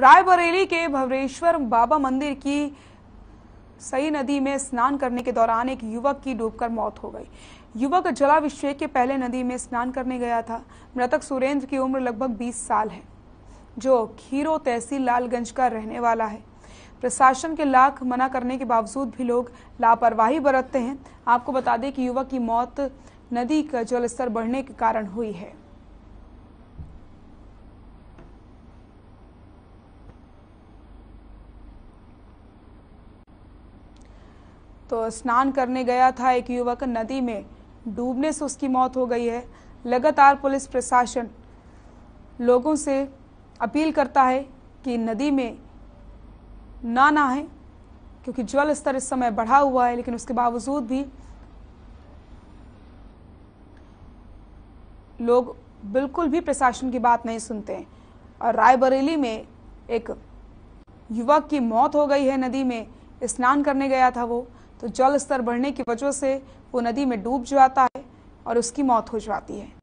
रायबरेली के भवरेश्वर बाबा मंदिर की सई नदी में स्नान करने के दौरान एक युवक की डूबकर मौत हो गई युवक जलाभिषेक के पहले नदी में स्नान करने गया था मृतक सुरेंद्र की उम्र लगभग 20 साल है जो खीरो तहसील लालगंज का रहने वाला है प्रशासन के लाख मना करने के बावजूद भी लोग लापरवाही बरतते हैं आपको बता दें कि युवक की मौत नदी का जलस्तर बढ़ने के कारण हुई है तो स्नान करने गया था एक युवक नदी में डूबने से उसकी मौत हो गई है लगातार पुलिस प्रशासन लोगों से अपील करता है कि नदी में ना नहाएं क्योंकि जल स्तर इस समय बढ़ा हुआ है लेकिन उसके बावजूद भी लोग बिल्कुल भी प्रशासन की बात नहीं सुनते हैं और रायबरेली में एक युवक की मौत हो गई है नदी में स्नान करने गया था वो तो जल स्तर बढ़ने की वजह से वो नदी में डूब जाता है और उसकी मौत हो जाती है